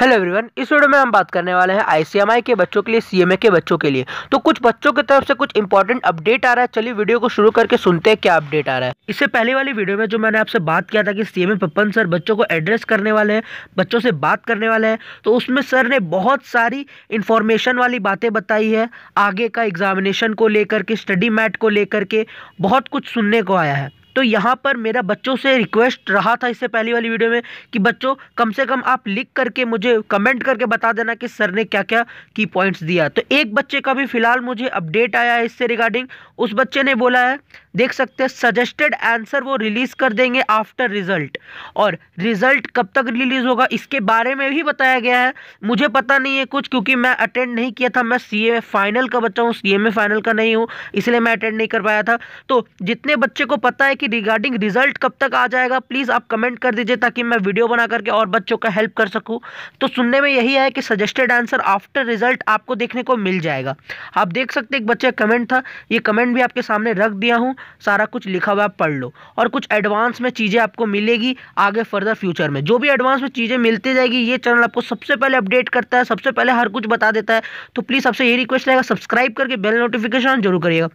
hello everyone इस video में हम बात करने वाले हैं आईसीएमआई के बच्चों के लिए सीएमए के बच्चों के लिए तो कुछ बच्चों की तरफ से कुछ इंपॉर्टेंट अपडेट आ रहा है चलिए वीडियो को शुरू करके सुनते हैं क्या अपडेट आ रहा है इससे पहले वाली वीडियो में जो मैंने आपसे बात किया था कि सीएमए पप्पन सर बच्चों को एड्रेस करने वाले हैं बच्चों से बात करने वाले हैं तो उसमें सर ने बहुत सारी इन्फॉर्मेशन वाली बातें बताई है आगे का एग्जामिनेशन को लेकर के स्टडी मैट को लेकर के बहुत कुछ सुनने को आया है तो यहाँ पर मेरा बच्चों से रिक्वेस्ट रहा था इससे पहली वाली वीडियो में कि बच्चों कम से कम आप लिख करके मुझे कमेंट करके बता देना कि सर ने क्या क्या की पॉइंट्स दिया तो एक बच्चे का भी फिलहाल मुझे अपडेट आया है इससे रिगार्डिंग उस बच्चे ने बोला है देख सकते हैं सजेस्टेड आंसर वो रिलीज़ कर देंगे आफ्टर रिजल्ट और रिजल्ट कब तक रिलीज़ होगा इसके बारे में भी बताया गया है मुझे पता नहीं है कुछ क्योंकि मैं अटेंड नहीं किया था मैं सी फाइनल का बच्चा हूँ सी फाइनल का नहीं हूँ इसलिए मैं अटेंड नहीं कर पाया था तो जितने बच्चे को पता है कि कि रिगार्डिंग रिजल्ट कब तक आ जाएगा प्लीज़ आप कमेंट कर दीजिए ताकि मैं वीडियो बना करके और बच्चों का हेल्प कर सकूँ तो सुनने में यही है कि सजेस्टेड आंसर आफ्टर रिजल्ट आपको देखने को मिल जाएगा आप देख सकते एक बच्चे का कमेंट था ये कमेंट भी आपके सामने रख दिया हूँ सारा कुछ लिखा हुआ आप पढ़ लो और कुछ एडवांस में चीज़ें आपको मिलेगी आगे फर्दर फ्यूचर में जो भी एडवांस में चीज़ें मिलती जाएगी ये चैनल आपको सबसे पहले अपडेट करता है सबसे पहले हर कुछ बता देता है तो प्लीज़ आपसे ये रिक्वेस्ट रहेगा सब्सक्राइब करके बेल नोटिफिकेशन जरूर करिएगा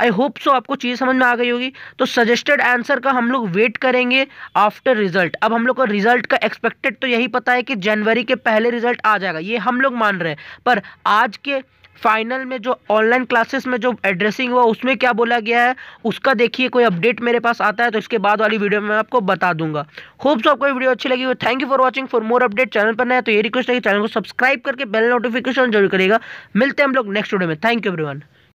आई होप सो आपको चीज़ समझ में आ गई होगी तो सजेस्टेड एक्सपेक्टेड आंसर का हम लोग वेट करेंगे आफ्टर रिजल्ट अब हम लोग का रिजल्ट का एक्सपेक्टेड तो यही पता है कि जनवरी के पहले रिजल्ट आ जाएगा ये हम लोग मान रहे हैं पर आज के फाइनल में जो ऑनलाइन क्लासेस में जो एड्रेसिंग हुआ उसमें क्या बोला गया है उसका देखिए कोई अपडेट मेरे पास आता है तो इसके बाद वाली वीडियो में आपको बता दूंगा होप सो आपको वीडियो अच्छी लगी हो thank you for watching for more update channel पर नया तो ये रिक्वेस्ट है कि चैनल को सब्सक्राइब करके बेल नोटिफिकेशन जरूर करेगा मिलते हैं हम लोग नेक्स्ट वीडियो में थैंक यू एवरीवन